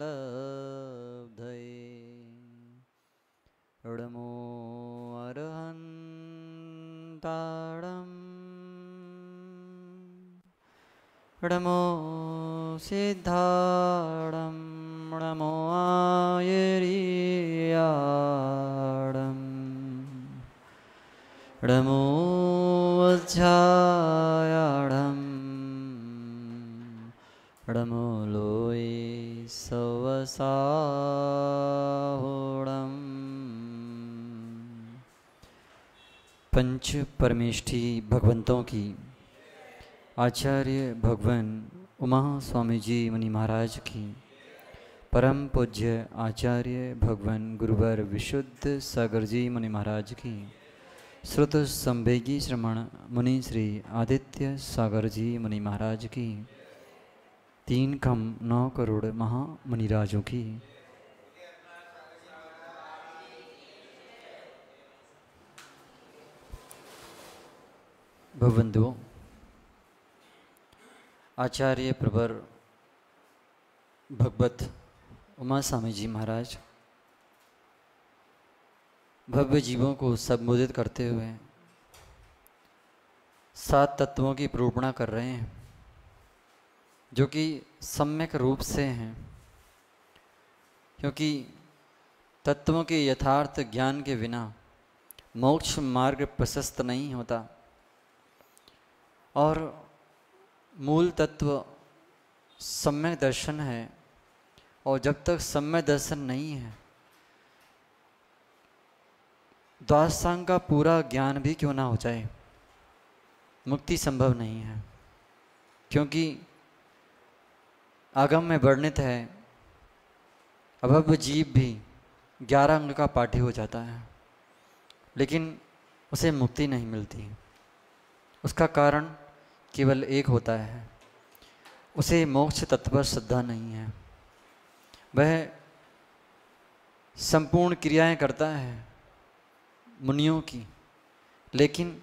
उपलब्धये ऋणमो अरहन्ताडम् णमो सिद्धाडं णमो आयरियाडम् णमो अध्यायाडम् णमो लो पंच परमेष्ठी भगवंतों की आचार्य भगवन उमा स्वामी जी मुनि महाराज की परम पूज्य आचार्य भगवन गुरुवर विशुद्ध सागर जी मुनि महाराज की श्रुत संवेगी श्रमण मुनि श्री आदित्य सागर जी मुनि महाराज की तीन कम नौ करोड़ महामणिराजों की बंधु आचार्य प्रवर भगवत उमा स्वामी जी महाराज भव्य जीवों को संबोधित करते हुए सात तत्वों की प्रोपणा कर रहे हैं जो कि सम्यक रूप से हैं क्योंकि तत्वों के यथार्थ ज्ञान के बिना मोक्ष मार्ग प्रशस्त नहीं होता और मूल तत्व सम्यक दर्शन है और जब तक सम्यक दर्शन नहीं है द्वासांग का पूरा ज्ञान भी क्यों ना हो जाए मुक्ति संभव नहीं है क्योंकि आगम में वर्णित है अभव्य जीव भी ग्यारह अंग का पाठी हो जाता है लेकिन उसे मुक्ति नहीं मिलती उसका कारण केवल एक होता है उसे मोक्ष तत्व श्रद्धा नहीं है वह संपूर्ण क्रियाएं करता है मुनियों की लेकिन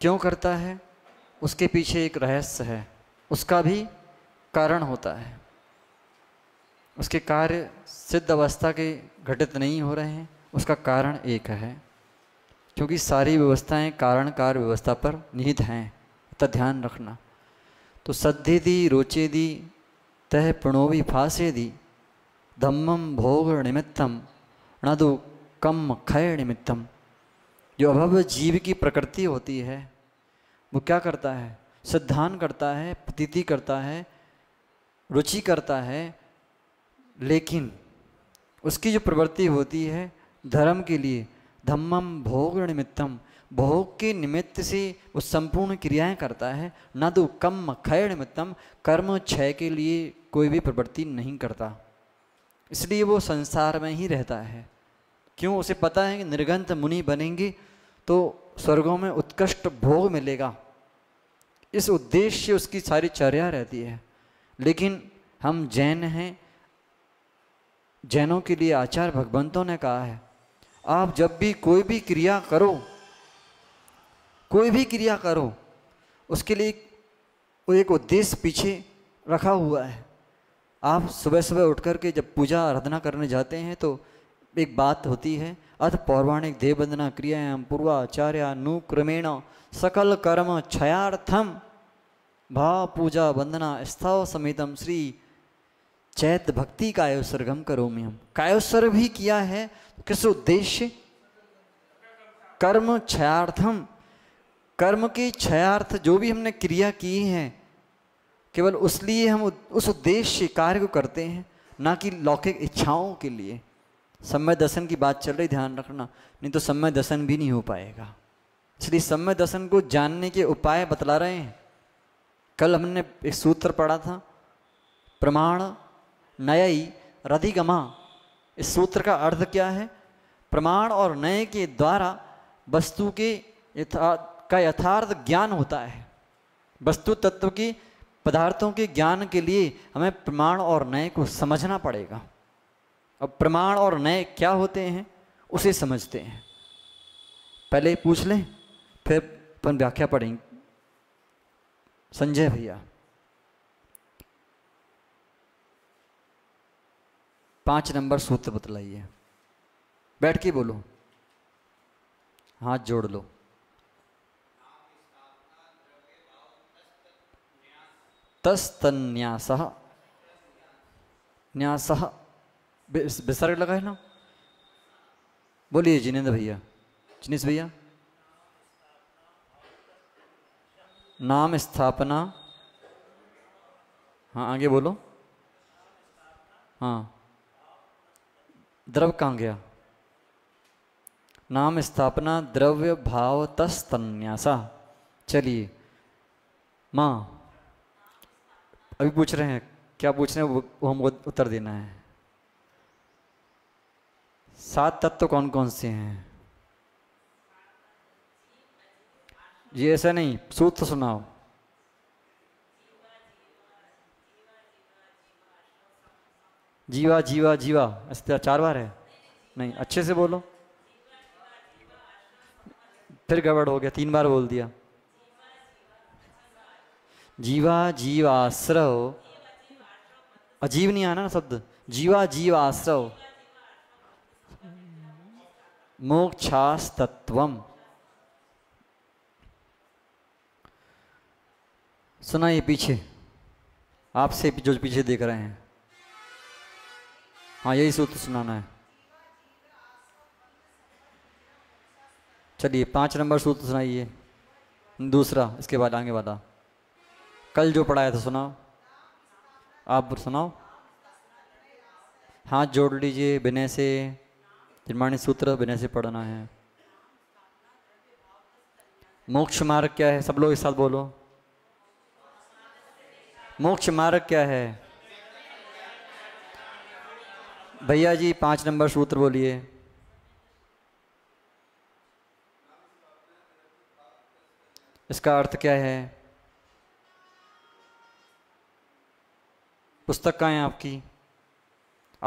क्यों करता है उसके पीछे एक रहस्य है उसका भी कारण होता है उसके कार्य सिद्ध अवस्था के घटित नहीं हो रहे हैं उसका कारण एक है क्योंकि सारी व्यवस्थाएं कारण कार्य व्यवस्था पर निहित हैं तो ध्यान रखना तो दी रोचे दी तह प्रणोवी फांसे दी धम्मम भोग निमित्तम नदु कम खय निमित्तम जो अभव जीव की प्रकृति होती है वो क्या करता है सिद्धांत करता है प्रतीति करता है रुचि करता है लेकिन उसकी जो प्रवृत्ति होती है धर्म के लिए धम्मम भोग निमित्तम भोग के निमित्त से वो संपूर्ण क्रियाएं करता है न तो कम क्षय निमित्तम कर्म क्षय के लिए कोई भी प्रवृत्ति नहीं करता इसलिए वो संसार में ही रहता है क्यों उसे पता है कि निर्गंत मुनि बनेंगे तो स्वर्गों में उत्कृष्ट भोग मिलेगा इस उद्देश्य से उसकी सारी चर्या रहती है लेकिन हम जैन हैं जैनों के लिए आचार्य भगवंतों ने कहा है आप जब भी कोई भी क्रिया करो कोई भी क्रिया करो उसके लिए वो एक उद्देश्य पीछे रखा हुआ है आप सुबह सुबह उठ करके जब पूजा आराधना करने जाते हैं तो एक बात होती है अथ पौराणिक देवबंदना क्रियायाम नु अनुक्रमेण सकल कर्म क्षयाथम भाव पूजा वंदना स्थव समितम श्री चैत भक्ति कायोत्सर्गम करो मैं हम कायोत्सर्ग भी किया है तो किस उद्देश्य कर्म क्षयाथम कर्म के क्षयार्थ जो भी हमने क्रिया की है केवल उस लिए हम उस उद्देश्य कार्य को करते हैं ना कि लौकिक इच्छाओं के लिए समय दर्शन की बात चल रही ध्यान रखना नहीं तो समय दर्शन भी नहीं हो पाएगा श्री सम्य दर्शन को जानने के उपाय बतला रहे हैं कल हमने एक सूत्र पढ़ा था प्रमाण नयई रधिगमा इस सूत्र का अर्थ क्या है प्रमाण और नय के द्वारा वस्तु के यथा का यथार्थ ज्ञान होता है वस्तु तत्व की पदार्थों के ज्ञान के लिए हमें प्रमाण और नय को समझना पड़ेगा अब प्रमाण और नय क्या होते हैं उसे समझते हैं पहले पूछ लें फिर अपन व्याख्या पढ़ेंगे संजय भैया पांच नंबर सूत्र बतलाइए बैठ के बोलो हाथ जोड़ लो तस्तन्यास न्यास विसर्ग लगा है ना बोलिए जिनेन्द्र भैया जिनेश भैया नाम स्थापना हाँ आगे बोलो हाँ द्रव कहाँ गया नाम स्थापना द्रव्य भाव तस्तन्यासा चलिए माँ अभी पूछ रहे हैं क्या पूछ रहे हैं वो हमको उत्तर देना है सात तत्व तो कौन कौन से हैं जी ऐसा नहीं सूत्र सुनाओ जीवा जीवा जीवा ऐसे चार बार है नहीं अच्छे से बोलो फिर गड़बड़ हो गया तीन बार बोल दिया जीवा जीवाश्रव अजीब नहीं आना ना शब्द जीवा जीवाश्रव मोक्षास्तत्वम सुना ये पीछे आपसे जो पीछे देख रहे हैं हाँ यही सूत्र सुनाना है चलिए पाँच नंबर सूत्र सुनाइए दूसरा इसके बाद आगे वाला कल जो पढ़ाया था सुनाओ आप सुनाओ हाथ जोड़ लीजिए विनय से निर्माण सूत्र विनय से पढ़ना है मोक्ष मार्ग क्या है सब लोग इस साथ बोलो मोक्ष मार्ग क्या है भैया जी पाँच नंबर सूत्र बोलिए इसका अर्थ क्या है पुस्तक कहाँ है आपकी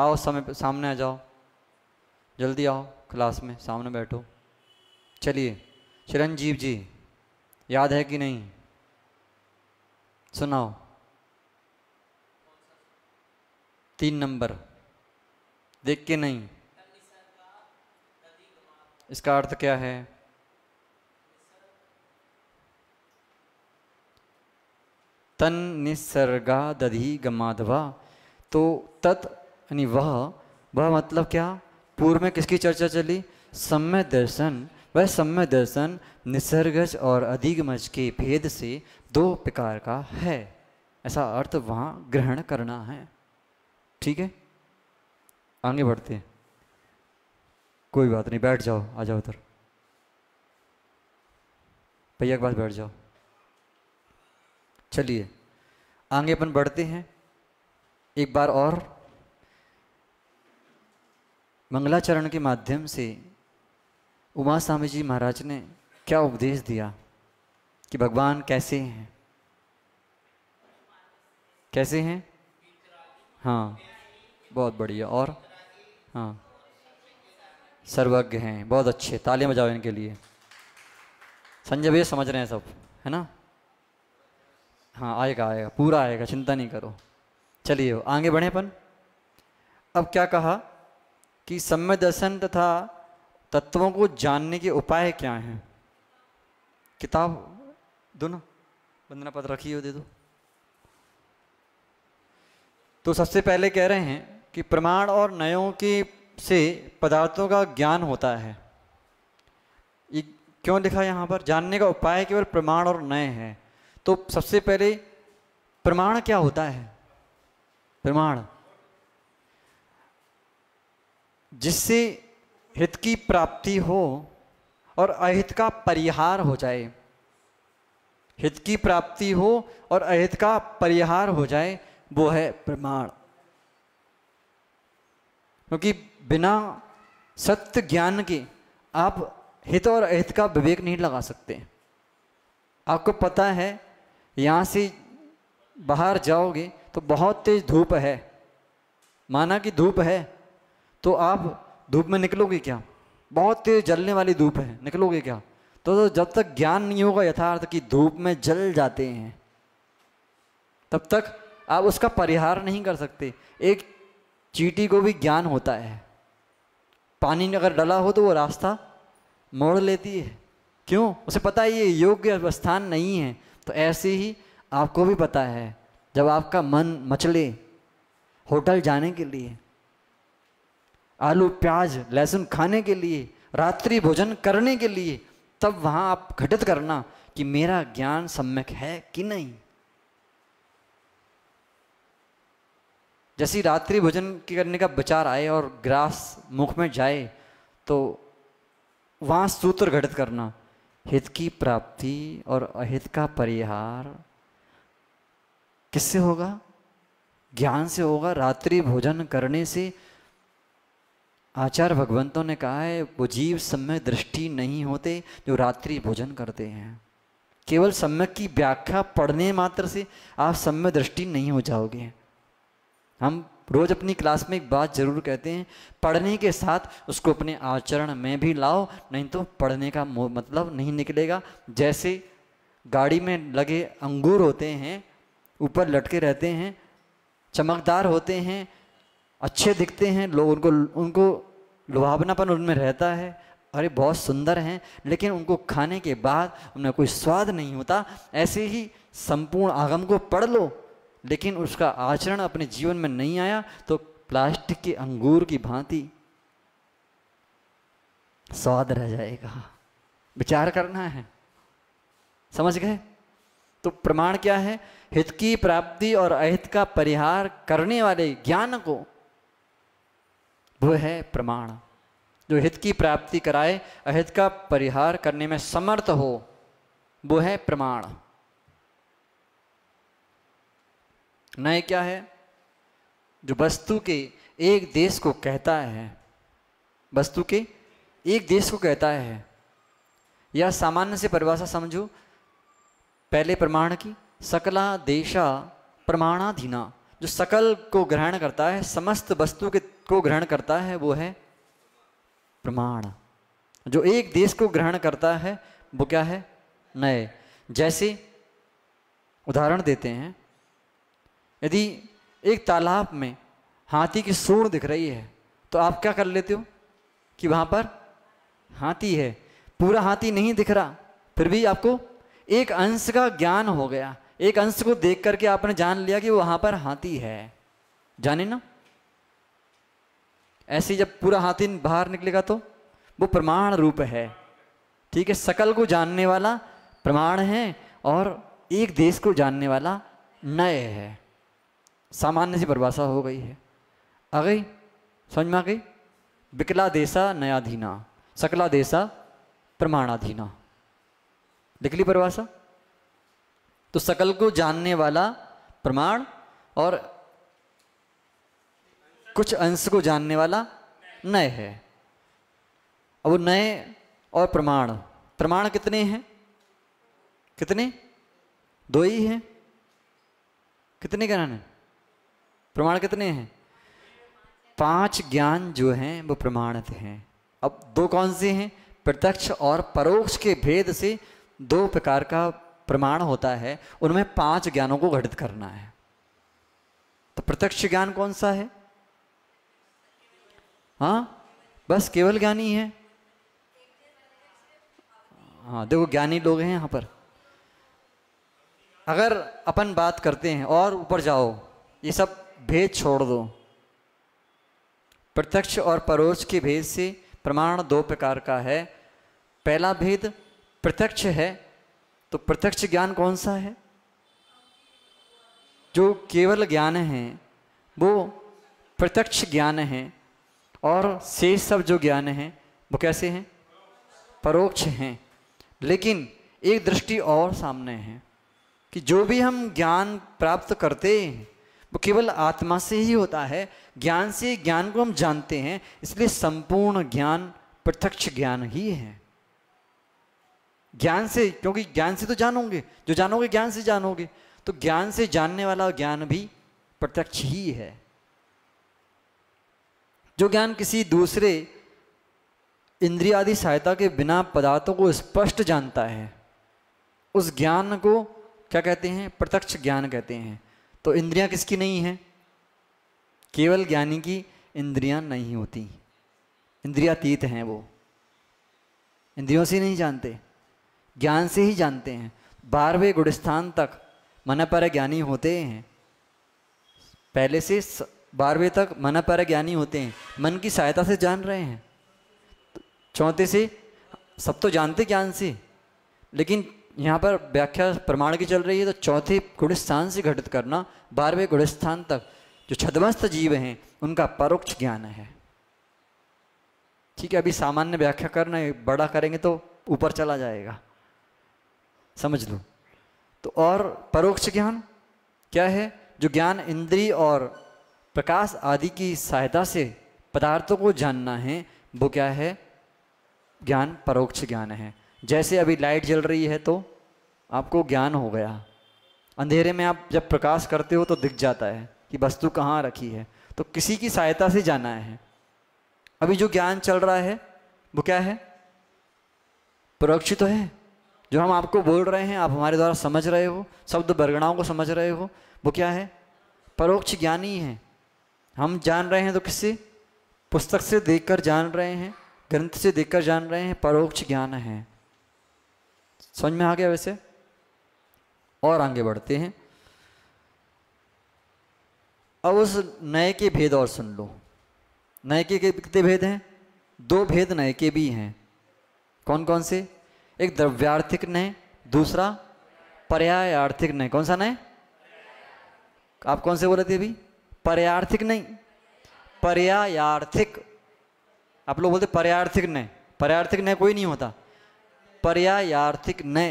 आओ समय सामने आ जाओ जल्दी आओ क्लास में सामने बैठो चलिए चिरंजीव जी याद है कि नहीं सुनाओ तीन नंबर देख के नहीं इसका अर्थ क्या है तन निसर्गा दधि गमाधवा तो तत् यानी वह वह मतलब क्या पूर्व में किसकी चर्चा चली सम्य दर्शन वह सम्य दर्शन निसर्गज और अधिगमज के भेद से दो प्रकार का है ऐसा अर्थ वहाँ ग्रहण करना है ठीक है आगे बढ़ते हैं कोई बात नहीं बैठ जाओ आ जाओ उधर भैया के पास बैठ जाओ चलिए आगे अपन बढ़ते हैं एक बार और मंगलाचरण के माध्यम से उमा स्वामी जी महाराज ने क्या उपदेश दिया कि भगवान कैसे हैं कैसे हैं हाँ बहुत बढ़िया और हाँ सर्वज्ञ हैं बहुत अच्छे ताली बजाओ इनके लिए संजय भैया समझ रहे हैं सब है ना हाँ आएगा आएगा पूरा आएगा चिंता नहीं करो चलिए आगे बढ़े अपन अब क्या कहा कि समय दर्शन तथा तत्वों को जानने के उपाय क्या हैं किताब दो ना बंदना पत्र रखी हो दे दो तो सबसे पहले कह रहे हैं कि प्रमाण और नयों के से पदार्थों का ज्ञान होता है ये क्यों लिखा यहाँ पर जानने का उपाय केवल प्रमाण और नए हैं तो सबसे पहले प्रमाण क्या होता है प्रमाण जिससे हित की प्राप्ति हो और अहित का परिहार हो जाए हित की प्राप्ति हो और अहित का परिहार हो जाए वो है प्रमाण क्योंकि बिना सत्य ज्ञान के आप हित और अहित का विवेक नहीं लगा सकते आपको पता है यहाँ से बाहर जाओगे तो बहुत तेज धूप है माना कि धूप है तो आप धूप में निकलोगे क्या बहुत तेज जलने वाली धूप है निकलोगे क्या तो, तो जब तक ज्ञान नहीं होगा यथार्थ कि धूप में जल जाते हैं तब तक आप उसका परिहार नहीं कर सकते एक चीटी को भी ज्ञान होता है पानी में अगर डला हो तो वो रास्ता मोड़ लेती है क्यों उसे पता है ये योग्य स्थान नहीं है तो ऐसे ही आपको भी पता है जब आपका मन मचले होटल जाने के लिए आलू प्याज लहसुन खाने के लिए रात्रि भोजन करने के लिए तब वहाँ आप घटित करना कि मेरा ज्ञान सम्यक है कि नहीं जैसे रात्रि भोजन करने का विचार आए और ग्रास मुख में जाए तो वहाँ सूत्र घटित करना हित की प्राप्ति और अहित का परिहार किससे होगा ज्ञान से होगा रात्रि भोजन करने से आचार्य भगवंतों ने कहा है वो जीव सम्यक दृष्टि नहीं होते जो रात्रि भोजन करते हैं केवल सम्यक की व्याख्या पढ़ने मात्र से आप सम्यक दृष्टि नहीं हो जाओगे हम रोज़ अपनी क्लास में एक बात जरूर कहते हैं पढ़ने के साथ उसको अपने आचरण में भी लाओ नहीं तो पढ़ने का मतलब नहीं निकलेगा जैसे गाड़ी में लगे अंगूर होते हैं ऊपर लटके रहते हैं चमकदार होते हैं अच्छे दिखते हैं लोग उनको उनको लुभावनापन उनमें रहता है अरे बहुत सुंदर हैं लेकिन उनको खाने के बाद उनमें कोई स्वाद नहीं होता ऐसे ही संपूर्ण आगम को पढ़ लो लेकिन उसका आचरण अपने जीवन में नहीं आया तो प्लास्टिक के अंगूर की भांति स्वाद रह जाएगा विचार करना है समझ गए तो प्रमाण क्या है हित की प्राप्ति और अहित का परिहार करने वाले ज्ञान को वो है प्रमाण जो हित की प्राप्ति कराए अहित का परिहार करने में समर्थ हो वो है प्रमाण नए क्या है जो वस्तु के एक देश को कहता है वस्तु के एक देश को कहता है या सामान्य से परिभाषा समझो पहले प्रमाण की सकला देशा प्रमाणाधीना जो सकल को ग्रहण करता है समस्त वस्तु के को ग्रहण करता है वो है प्रमाण जो एक देश को ग्रहण करता है वो क्या है नए जैसे उदाहरण देते हैं यदि एक तालाब में हाथी की सूढ़ दिख रही है तो आप क्या कर लेते हो कि वहाँ पर हाथी है पूरा हाथी नहीं दिख रहा फिर भी आपको एक अंश का ज्ञान हो गया एक अंश को देख करके आपने जान लिया कि वहाँ पर हाथी है जाने ना ऐसे जब पूरा हाथी बाहर निकलेगा तो वो प्रमाण रूप है ठीक है सकल को जानने वाला प्रमाण है और एक देश को जानने वाला नय है सामान्य सी परिभाषा हो गई है आ गई समझ में आ गई विकला देशा नयाधीना सकला देशा प्रमाणाधीना लिख ली परिभाषा तो सकल को जानने वाला प्रमाण और कुछ अंश को जानने वाला नए है अब वो नए और प्रमाण प्रमाण कितने हैं कितने दो ही हैं कितने है प्रमाण कितने हैं पांच ज्ञान जो हैं वो प्रमाणित हैं अब दो कौन से हैं प्रत्यक्ष और परोक्ष के भेद से दो प्रकार का प्रमाण होता है उनमें पांच ज्ञानों को घटित करना है तो प्रत्यक्ष ज्ञान कौन सा है हाँ बस केवल ज्ञानी है हाँ देखो ज्ञानी लोग हैं यहाँ पर अगर अपन बात करते हैं और ऊपर जाओ ये सब भेद छोड़ दो प्रत्यक्ष और परोक्ष के भेद से प्रमाण दो प्रकार का है पहला भेद प्रत्यक्ष है तो प्रत्यक्ष ज्ञान कौन सा है जो केवल ज्ञान है वो प्रत्यक्ष ज्ञान है और शेष सब जो ज्ञान है वो कैसे हैं परोक्ष हैं लेकिन एक दृष्टि और सामने है कि जो भी हम ज्ञान प्राप्त करते हैं वो केवल आत्मा से ही होता है ज्ञान से ज्ञान को हम जानते हैं इसलिए संपूर्ण ज्ञान प्रत्यक्ष ज्ञान ही है ज्ञान से क्योंकि ज्ञान से तो जानोगे जो जानोगे ज्ञान से जानोगे तो ज्ञान से जानने वाला ज्ञान भी प्रत्यक्ष ही है जो ज्ञान किसी दूसरे इंद्रिया आदि सहायता के बिना पदार्थों को स्पष्ट जानता है उस ज्ञान को क्या कहते हैं प्रत्यक्ष ज्ञान कहते हैं तो इंद्रियां किसकी नहीं है केवल ज्ञानी की इंद्रियां नहीं होती इंद्रियातीत हैं वो इंद्रियों से नहीं जानते ज्ञान से ही जानते हैं बारहवें गुणस्थान तक मन पर ज्ञानी होते हैं पहले से बारहवें तक मन पर ज्ञानी होते हैं मन की सहायता से जान रहे हैं चौथे से सब तो जानते ज्ञान से लेकिन यहाँ पर व्याख्या प्रमाण की चल रही है तो चौथे गुणस्थान से घटित करना बारहवें गुणस्थान तक जो छदमस्त जीव हैं उनका परोक्ष ज्ञान है ठीक है अभी सामान्य व्याख्या करना है बड़ा करेंगे तो ऊपर चला जाएगा समझ लो तो और परोक्ष ज्ञान क्या है जो ज्ञान इंद्रिय और प्रकाश आदि की सहायता से पदार्थों को जानना है वो क्या है ज्ञान परोक्ष ज्ञान है जैसे अभी लाइट जल रही है तो आपको ज्ञान हो गया अंधेरे में आप जब प्रकाश करते हो तो दिख जाता है कि वस्तु कहाँ रखी है तो किसी की सहायता से जाना है अभी जो ज्ञान चल रहा है वो क्या है परोक्ष तो है जो हम आपको बोल रहे हैं आप हमारे द्वारा समझ रहे हो शब्द बरगणाओं को समझ रहे हो वो क्या है परोक्ष ज्ञान ही है हम जान रहे हैं तो किससे पुस्तक से देखकर जान रहे हैं ग्रंथ से देखकर जान रहे हैं परोक्ष ज्ञान है समझ में आ गया वैसे और आगे बढ़ते हैं अब उस नए के भेद और सुन लो नए के कितने भेद हैं दो भेद नए के भी हैं कौन कौन से एक द्रव्यार्थिक नए दूसरा पर्याय आर्थिक नए कौन सा नए आप कौन से बोल रहे थे अभी पर्यार्थिक नहीं पर्यायार्थिक आप लोग बोलते पर्यार्थिक नए पर्यार्थिक नए कोई नहीं होता पर्यायार्थिक नय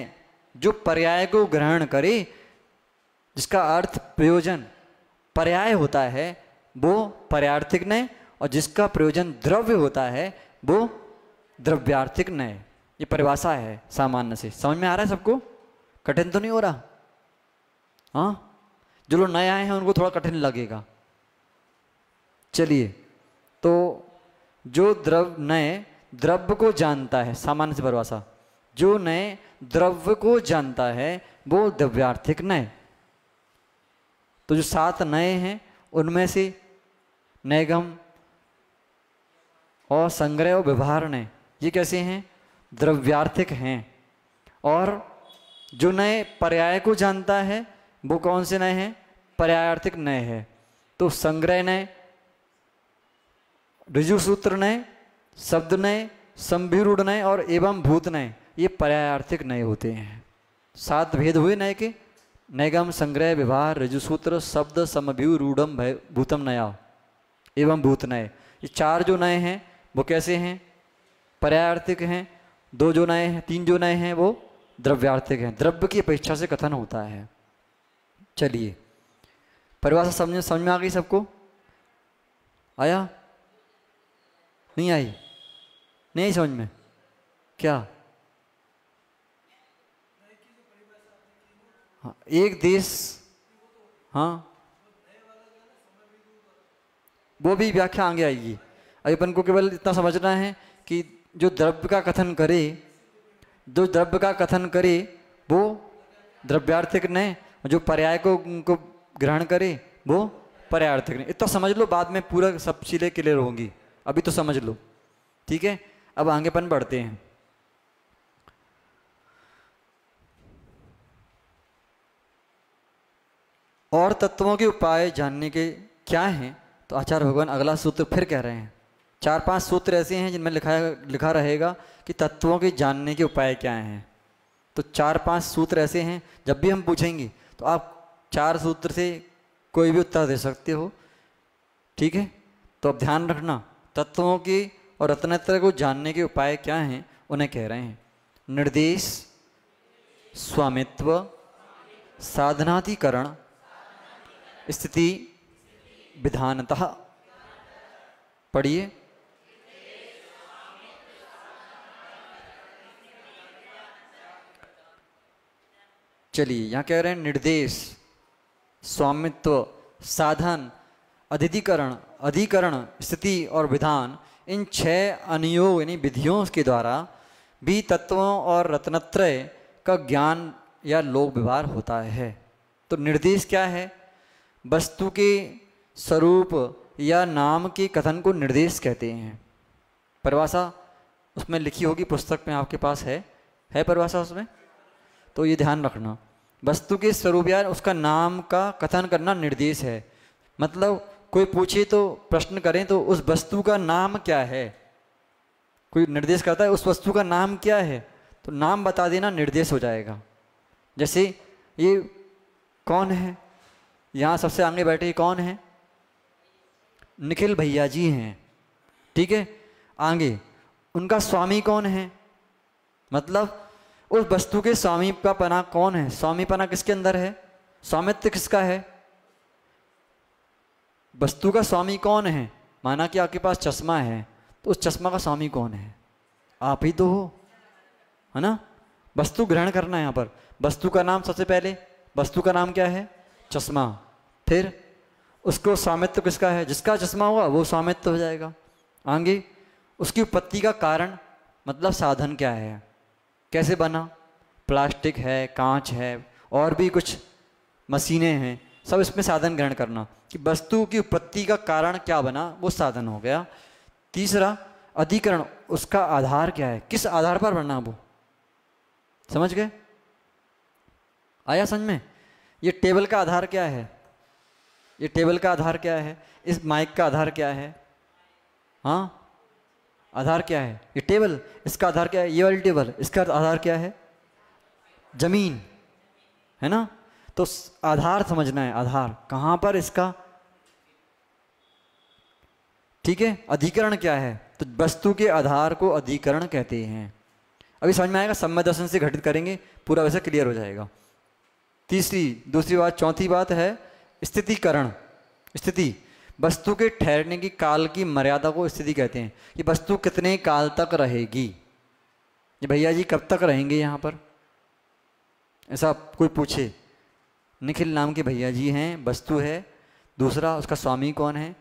जो पर्याय को ग्रहण करे जिसका अर्थ प्रयोजन पर्याय होता है वो पर्यार्थिक नय और जिसका प्रयोजन द्रव्य होता है वो द्रव्यार्थिक नय ये परिभाषा है सामान्य से समझ में आ रहा है सबको कठिन तो नहीं हो रहा हाँ जो लोग नए आए हैं उनको थोड़ा कठिन लगेगा चलिए तो जो द्रव नए द्रव्य को जानता है सामान्य से परिभाषा जो नए द्रव्य को जानता है वो द्रव्यार्थिक नए तो जो सात नए हैं उनमें से नैगम और संग्रह और व्यवहार नए ये कैसे हैं द्रव्यार्थिक हैं और जो नए पर्याय को जानता है वो कौन से नए हैं पर्यायार्थिक नए हैं तो संग्रह नए ऋजु सूत्र नए शब्द नए संभिरूढ़ नए और एवं भूत नए ये पर्यायार्थिक नए होते हैं सात भेद हुए नए के नैगम संग्रह व्यवहार रजुसूत्र शब्द समभ्यू रूढ़म भय भूतम नया एवं भूत नए ये चार जो नए हैं वो कैसे हैं पर्यायार्थिक हैं दो जो नए हैं तीन जो नए हैं वो द्रव्यार्थिक हैं द्रव्य की अपेक्षा से कथन होता है चलिए परिभाषा समझ समझ में आ गई सबको आया नहीं आई नहीं आई समझ में क्या हाँ, एक देश हाँ वो भी व्याख्या आगे आएगी अभी अपन को केवल इतना समझना है कि जो द्रव्य का कथन करे जो द्रव्य का कथन करे वो द्रव्यार्थिक ने जो पर्याय को उनको ग्रहण करे वो पर्यार्थिक ने इतना समझ लो बाद में पूरा सब चीज़ें क्लियर होंगी अभी तो समझ लो ठीक है अब आगे अपन बढ़ते हैं और तत्वों के उपाय जानने के क्या हैं तो आचार्य भगवान अगला सूत्र फिर कह रहे हैं चार पांच सूत्र ऐसे हैं जिनमें लिखा लिखा रहेगा कि तत्वों के जानने के उपाय क्या हैं तो चार पांच सूत्र ऐसे हैं जब भी हम पूछेंगे तो आप चार सूत्र से कोई भी उत्तर दे सकते हो ठीक है तो अब ध्यान रखना तत्वों की और रत्नत्र को जानने के उपाय क्या हैं उन्हें कह रहे हैं निर्देश स्वामित्व साधनाधिकरण स्थिति विधानतः पढ़िए चलिए यहाँ कह रहे हैं निर्देश स्वामित्व साधन अधिकरण अधिकरण स्थिति और विधान इन छह अनियोग यानी विधियों के द्वारा भी तत्वों और रत्नत्रय का ज्ञान या लोक व्यवहार होता है तो निर्देश क्या है वस्तु के स्वरूप या नाम के कथन को निर्देश कहते हैं परिभाषा उसमें लिखी होगी पुस्तक में आपके पास है है परिभाषा उसमें तो ये ध्यान रखना वस्तु के स्वरूप या उसका नाम का कथन करना निर्देश है मतलब कोई पूछे तो प्रश्न करें तो उस वस्तु का नाम क्या है कोई निर्देश करता है उस वस्तु का नाम क्या है तो नाम बता देना निर्देश हो जाएगा जैसे ये कौन है यहाँ सबसे आगे बैठे कौन हैं निखिल भैया जी हैं ठीक है आगे उनका स्वामी कौन है मतलब उस वस्तु के स्वामी का पना कौन है स्वामी पना किसके अंदर है स्वामित्व किसका है वस्तु का स्वामी कौन है माना कि आपके पास चश्मा है तो उस चश्मा का स्वामी कौन है आप ही तो हो है ना वस्तु ग्रहण करना है यहाँ पर वस्तु का नाम सबसे पहले वस्तु का नाम क्या है चश्मा फिर उसको स्वामित्व किसका है जिसका चश्मा होगा वो स्वामित्व हो जाएगा आगे उसकी उत्पत्ति का कारण मतलब साधन क्या है कैसे बना प्लास्टिक है कांच है और भी कुछ मशीनें हैं सब इसमें साधन ग्रहण करना कि वस्तु की उत्पत्ति का कारण क्या बना वो साधन हो गया तीसरा अधिकरण उसका आधार क्या है किस आधार पर बनना वो समझ गए आया समझ में ये टेबल का आधार क्या है ये टेबल का आधार क्या है इस माइक का आधार क्या है हाँ आधार क्या है ये टेबल इसका आधार क्या है ये वाली टेबल इसका आधार क्या है जमीन है ना तो आधार समझना है आधार कहाँ पर इसका ठीक है अधिकरण क्या है तो वस्तु के आधार को अधिकरण कहते हैं अभी समझ में आएगा समय दर्शन से घटित करेंगे पूरा वैसे क्लियर हो जाएगा तीसरी दूसरी बात चौथी बात है स्थितिकरण स्थिति वस्तु के ठहरने की काल की मर्यादा को स्थिति कहते हैं कि वस्तु कितने काल तक रहेगी ये भैया जी कब तक रहेंगे यहाँ पर ऐसा कोई पूछे निखिल नाम के भैया जी हैं वस्तु है दूसरा उसका स्वामी कौन है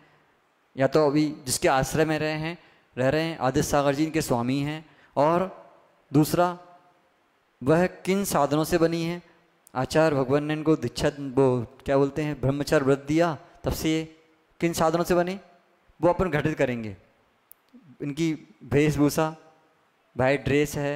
या तो अभी जिसके आश्रय में रहे हैं रह रहे हैं आदित्य सागर जी इनके स्वामी हैं और दूसरा वह किन साधनों से बनी है आचार्य भगवान ने इनको दीक्षा वो क्या बोलते हैं ब्रह्मचार्य व्रत दिया तब से ये किन साधनों से बने वो अपन घटित करेंगे इनकी वेशभूषा भाई ड्रेस है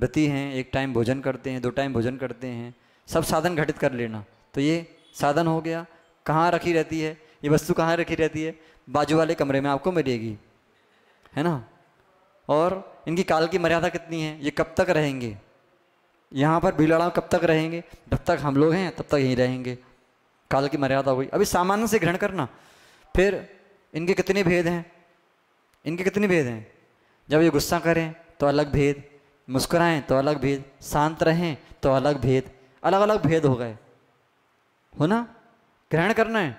व्रति हैं एक टाइम भोजन करते हैं दो टाइम भोजन करते हैं सब साधन घटित कर लेना तो ये साधन हो गया कहाँ रखी रहती है ये वस्तु कहाँ रखी रहती है बाजू वाले कमरे में आपको मिलेगी है ना और इनकी काल की मर्यादा कितनी है ये कब तक रहेंगे यहाँ पर भी कब तक रहेंगे जब तक हम लोग हैं तब तक यहीं रहेंगे काल की मर्यादा हुई अभी सामान्य से ग्रहण करना फिर इनके कितने भेद हैं इनके कितने भेद हैं जब ये गुस्सा करें तो अलग भेद मुस्कुराएं तो अलग भेद शांत रहें तो अलग भेद अलग अलग भेद हो गए हो ना ग्रहण करना है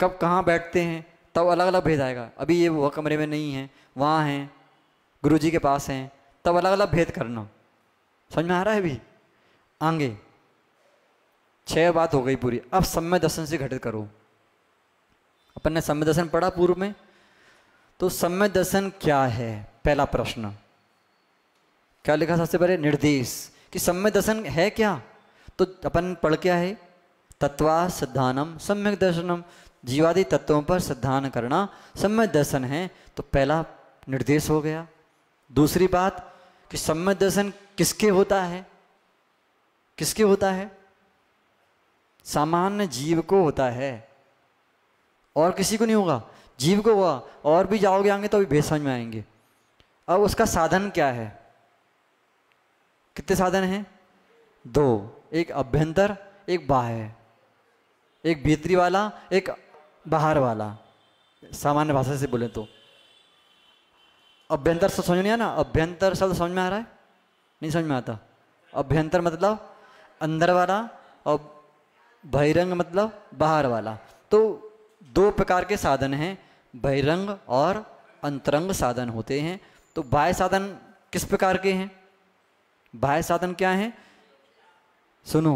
कब कहाँ बैठते हैं तब अलग अलग भेद आएगा अभी ये वह कमरे में नहीं है वहाँ हैं गुरुजी के पास हैं तब अलग अलग भेद करना समझ में आ रहा है अभी आगे छह बात हो गई पूरी अब सम्य दर्शन से घटित करो अपन ने सम्य दर्शन पढ़ा पूर्व में तो सम्य दर्शन क्या है पहला प्रश्न क्या लिखा सबसे पहले निर्देश कि सम्य दर्शन है क्या तो अपन पढ़ क्या है तत्वा सिद्धानम सम्यक दर्शनम जीवादि तत्वों पर सिद्धान करना समय दर्शन है तो पहला निर्देश हो गया दूसरी बात कि समय दर्शन किसके होता है किसके होता है सामान्य जीव को होता है और किसी को नहीं होगा जीव को हुआ और भी जाओगे आएंगे तो भी भेद समझ में आएंगे अब उसका साधन क्या है कितने साधन हैं दो एक अभ्यंतर एक बाह्य एक भीतरी वाला एक बाहर वाला सामान्य भाषा से बोले तो अभ्यंतर शब्द समझ नहीं आया ना अभ्यंतर शब्द समझ में आ रहा है नहीं समझ में आता अभ्यंतर मतलब अंदर वाला और बहिरंग मतलब बाहर वाला तो दो प्रकार के साधन हैं बहिरंग और अंतरंग साधन होते हैं तो बाह्य साधन किस प्रकार के हैं बाह्य साधन क्या हैं सुनो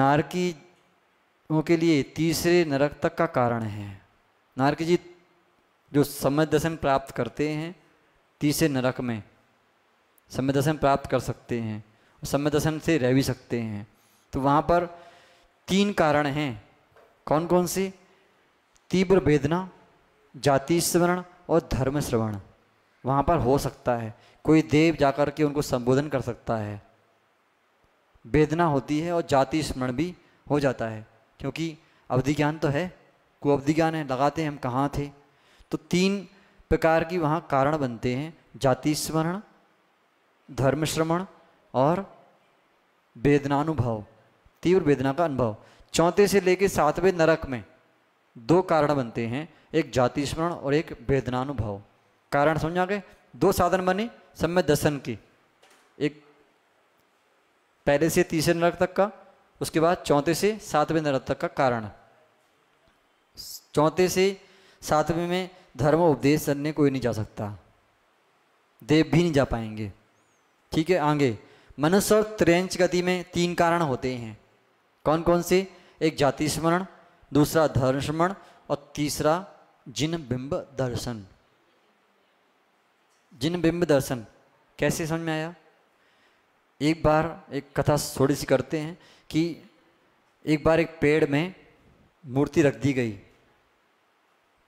नारकीयों के लिए तीसरे नरक तक का कारण है नारकी जी जो समय दर्शन प्राप्त करते हैं तीसरे नरक में सम्य दर्शन प्राप्त कर सकते हैं और सम्य दर्शन से रह भी सकते हैं तो वहाँ पर तीन कारण हैं कौन कौन से तीव्र वेदना जाति श्रवण और धर्म श्रवण वहाँ पर हो सकता है कोई देव जाकर के उनको संबोधन कर सकता है वेदना होती है और जाति स्मरण भी हो जाता है क्योंकि अवधि ज्ञान तो है को अवधि ज्ञान है लगाते हैं हम कहाँ थे तो तीन प्रकार की वहाँ कारण बनते हैं जाति स्मरण धर्म श्रवण और वेदनानुभव तीव्र वेदना का अनुभव चौथे से लेकर सातवें नरक में दो कारण बनते हैं एक जाति स्मरण और एक वेदनानुभव कारण समझ आगे गए दो साधन बने समय दर्शन की एक पहले से तीसरे नरक तक का उसके बाद चौथे से सातवें नरक तक का कारण चौथे से सातवें में धर्म उपदेश करने कोई नहीं जा सकता देव भी नहीं जा पाएंगे ठीक है आगे मनुष्य और त्रेंच गति में तीन कारण होते हैं कौन कौन से एक जाति स्मरण दूसरा धर्म स्मरण और तीसरा जिन बिंब दर्शन जिन बिंब दर्शन कैसे समझ में आया एक बार एक कथा थोड़ी सी करते हैं कि एक बार एक पेड़ में मूर्ति रख दी गई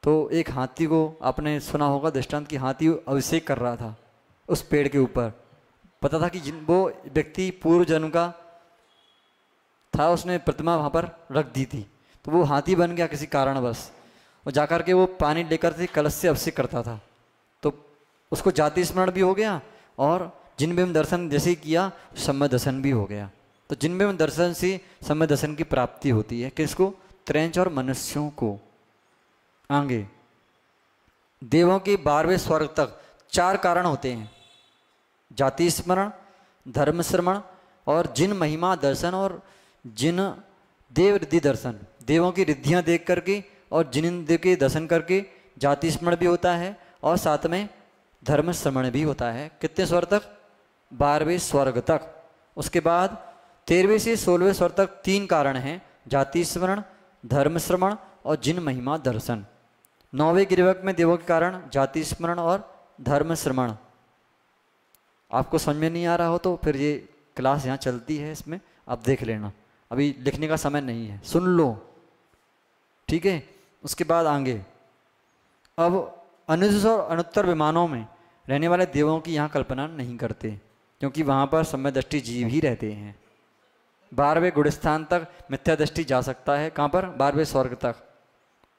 तो एक हाथी को आपने सुना होगा दृष्टांत कि हाथी अभिषेक कर रहा था उस पेड़ के ऊपर पता था कि जिन वो व्यक्ति पूर्व जन्म का था उसने प्रतिमा वहाँ पर रख दी थी तो वो हाथी बन गया किसी कारणवश और जाकर के वो पानी लेकर से कलश से अभिषेक करता था तो उसको जाति स्मरण भी हो गया और जिन जिनबिम दर्शन जैसे किया समय दर्शन भी हो गया तो जिनबिम दर्शन से समय दर्शन की प्राप्ति होती है किसको त्रेंच और मनुष्यों को आगे देवों के बारहवें स्वर्ग तक चार कारण होते हैं जाति स्मरण धर्म श्रवण और जिन महिमा दर्शन और जिन देव रिद्धि दर्शन देवों की रिद्धियाँ देख करके और जिन देव के दर्शन करके जाति स्मरण भी होता है और साथ में धर्म श्रवण भी होता है कितने स्वर तक बारहवें स्वर्ग तक उसके बाद तेरहवें से सोलहवें स्वर तक तीन कारण हैं जाति स्मरण धर्म श्रवण और जिन महिमा दर्शन नौवें गिरवक में देवों के कारण जाति स्मरण और धर्म श्रवण आपको समझ में नहीं आ रहा हो तो फिर ये क्लास यहाँ चलती है इसमें आप देख लेना अभी लिखने का समय नहीं है सुन लो ठीक है उसके बाद आगे अब अनुज और अनुत्तर विमानों में रहने वाले देवों की यहाँ कल्पना नहीं करते क्योंकि वहाँ पर समय दृष्टि जीव ही रहते हैं बारहवें गुणस्थान तक मिथ्या दृष्टि जा सकता है कहाँ पर बारहवें स्वर्ग तक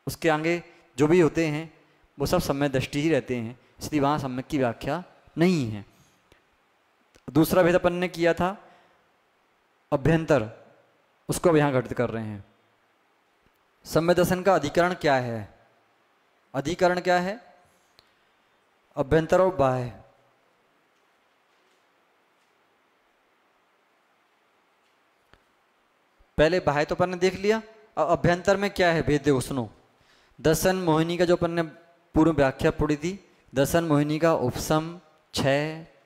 उसके आगे जो भी होते हैं वो सब समय दृष्टि ही रहते हैं इसलिए वहाँ समय की व्याख्या नहीं है दूसरा भेद अपन ने किया था अभ्यंतर उसको अब यहाँ घटित कर रहे हैं समय दर्शन का अधिकरण क्या है अधिकरण क्या है अभ्यंतर और बाह्य पहले बाह्य तो अपन ने देख लिया अब अभ्यंतर में क्या है भेद देखो सुनो दर्शन मोहिनी का जो अपन ने पूर्व व्याख्या पढ़ी थी दर्शन मोहिनी का उपसम क्षय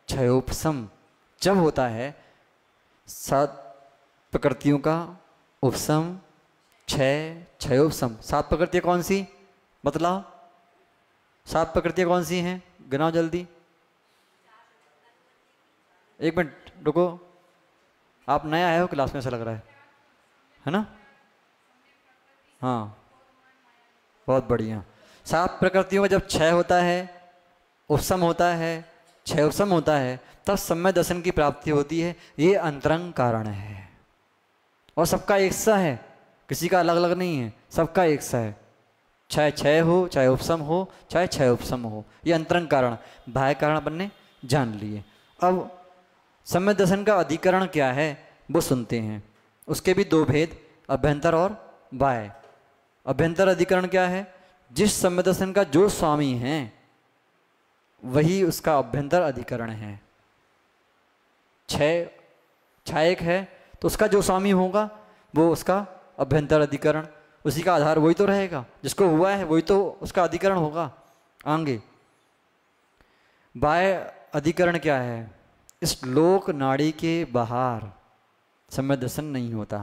क्षयोपसम जब होता है सात प्रकृतियों का उपसम छय छय उपसम सात प्रकृतियाँ कौन सी बतलाओ सात प्रकृतियाँ कौन सी हैं गिनाओ जल्दी एक मिनट रुको आप नया आए हो क्लास में ऐसा लग रहा है है ना हाँ बहुत बढ़िया सात प्रकृतियों में जब छय होता है उपसम होता है क्षयोपम होता है तब समय दर्शन की प्राप्ति होती है ये अंतरंग कारण है और सबका एक सा है किसी का अलग अलग नहीं है सबका एक सा है चाहे क्षय हो चाहे उपसम हो चाहे क्षय उपसम हो ये अंतरंग कारण बाह्य कारण बनने जान लिए अब सम्य दर्शन का अधिकरण क्या है वो सुनते हैं उसके भी दो भेद अभ्यंतर और बाह्य अभ्यंतर अधिकरण क्या है जिस समय दर्शन का जो स्वामी हैं वही उसका अभ्यंतर अधिकरण है छायक है तो उसका जो स्वामी होगा वो उसका अभ्यंतर अधिकरण उसी का आधार वही तो रहेगा जिसको हुआ है वही तो उसका अधिकरण होगा आगे बाय अधिकरण क्या है इस लोक नाड़ी के बाहर समय दर्शन नहीं होता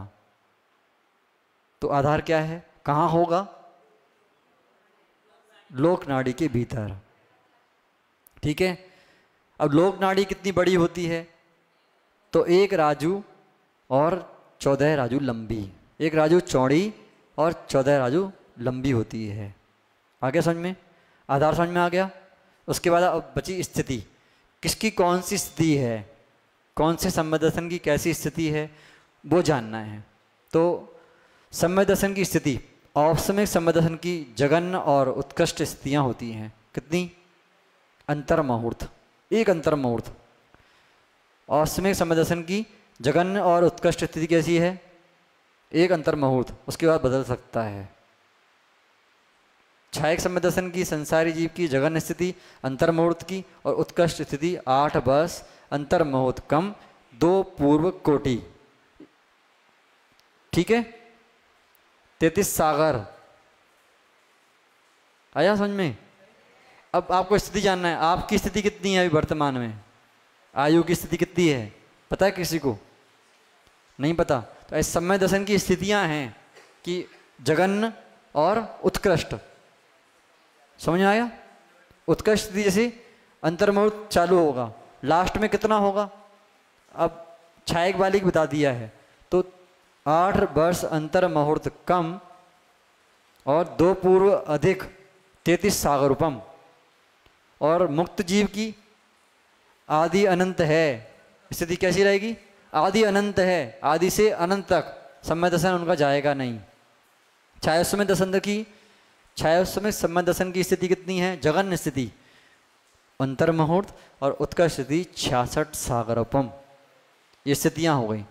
तो आधार क्या है कहाँ होगा लोक नाड़ी के भीतर ठीक है अब लोक नाड़ी कितनी बड़ी होती है तो एक राजू और चौदह राजू लंबी एक राजू चौड़ी और चौदह राजू लंबी होती है आ गया समझ में आधार समझ में आ गया उसके बाद अब बची स्थिति किसकी कौन सी स्थिति है कौन से समय दर्शन की कैसी स्थिति है वो जानना है तो समय दर्शन की स्थिति औपसमिक समय दर्शन की जगन और उत्कृष्ट स्थितियाँ होती हैं कितनी अंतर मुहूर्त एक अंतर मुहूर्त अष्टमी समय दर्शन की जगन और उत्कृष्ट स्थिति कैसी है एक अंतर मुहूर्त उसके बाद बदल सकता है छायक समय दर्शन की संसारी जीव की जगन स्थिति अंतर मुहूर्त की और उत्कृष्ट स्थिति आठ बस अंतर मुहूर्त कम दो पूर्व कोटि ठीक है तैतीस सागर आया समझ में अब आपको स्थिति जानना है आपकी स्थिति कितनी है अभी वर्तमान में आयु की स्थिति कितनी है पता है किसी को नहीं पता तो ऐसे समय दर्शन की स्थितियां हैं कि जगन और उत्कृष्ट समझ आया उत्कृष्ट स्थिति जैसे अंतर्मुहूर्त चालू होगा लास्ट में कितना होगा अब छायक बालिक बता दिया है तो आठ वर्ष अंतर मुहूर्त कम और दो पूर्व अधिक तैतीस सागरूपम और मुक्त जीव की आदि अनंत है स्थिति कैसी रहेगी आदि अनंत है आदि से अनंत तक समय दर्शन उनका जाएगा नहीं छायोस्वमय दर्शन की छाया समय दर्शन की स्थिति कितनी है जगन स्थिति अंतर मुहूर्त और उत्कर्ष स्थिति छियासठ उपम ये स्थितियाँ हो गई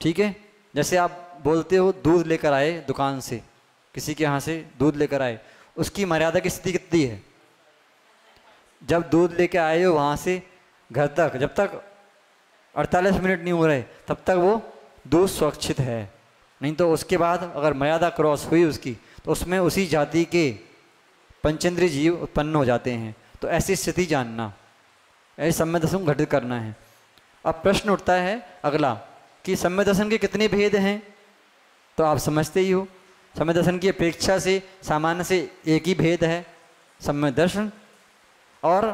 ठीक है जैसे आप बोलते हो दूध लेकर आए दुकान से किसी के यहाँ से दूध लेकर आए उसकी मर्यादा की स्थिति कितनी है जब दूध लेके आए हो वहाँ से घर तक जब तक 48 मिनट नहीं हो रहे तब तक वो दूध सुरक्षित है नहीं तो उसके बाद अगर मर्यादा क्रॉस हुई उसकी तो उसमें उसी जाति के पंचेंद्रीय जीव उत्पन्न हो जाते हैं तो ऐसी स्थिति जानना ऐसे समय दशम घटित करना है अब प्रश्न उठता है अगला कि समय दशम के कितने भेद हैं तो आप समझते ही हो समय दर्शन की अपेक्षा से सामान्य से एक ही भेद है समय दर्शन और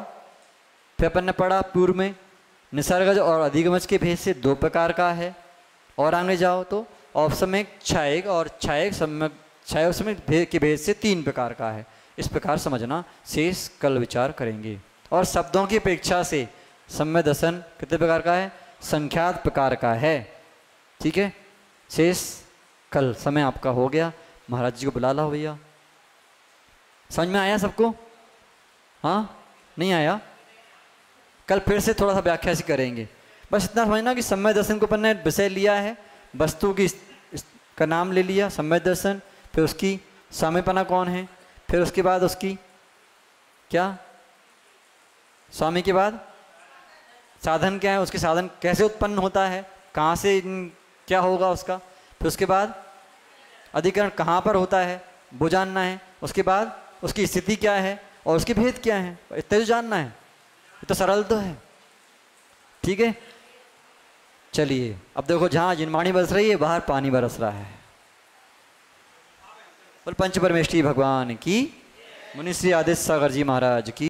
फिर अपन ने पढ़ा पूर्व में निसर्गज और अधिगमज के भेद से दो प्रकार का है और आगे जाओ तो ऑप्शन में और क्षायिक सम्यक क्षायक समय भेद के भेद से तीन प्रकार का है इस प्रकार समझना शेष कल विचार करेंगे और शब्दों की अपेक्षा से सम्य दर्शन कितने प्रकार का है संख्यात प्रकार का है ठीक है शेष कल समय आपका हो गया महाराज जी को बुला ला भैया समझ में आया सबको हाँ नहीं आया कल फिर से थोड़ा सा व्याख्या से करेंगे बस इतना समझना कि समय दर्शन को अपन ने विषय लिया है वस्तु की का नाम ले लिया समय दर्शन फिर उसकी स्वामीपना कौन है फिर उसके बाद उसकी क्या स्वामी के बाद साधन क्या है उसके साधन कैसे उत्पन्न होता है कहाँ से क्या होगा उसका फिर उसके बाद अधिकरण कहाँ पर होता है वो जानना है उसके बाद उसकी स्थिति क्या है और उसके भेद क्या है इतने तो जानना है ये तो सरल तो है ठीक है चलिए अब देखो जहाँ जिनवाणी बरस रही है बाहर पानी बरस रहा है बोल पंच परमेश्वरी भगवान की मुनिश्री आदित्य सागर जी महाराज की